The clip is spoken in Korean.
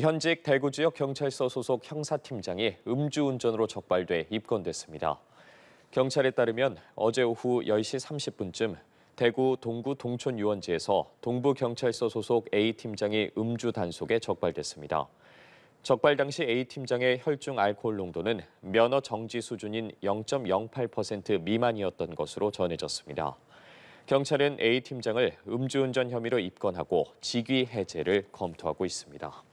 현직 대구 지역 경찰서 소속 형사팀장이 음주운전으로 적발돼 입건됐습니다. 경찰에 따르면 어제 오후 10시 30분쯤 대구 동구 동촌 유원지에서 동부 경찰서 소속 A 팀장이 음주 단속에 적발됐습니다. 적발 당시 A 팀장의 혈중 알코올 농도는 면허 정지 수준인 0.08% 미만이었던 것으로 전해졌습니다. 경찰은 A 팀장을 음주운전 혐의로 입건하고 직위 해제를 검토하고 있습니다.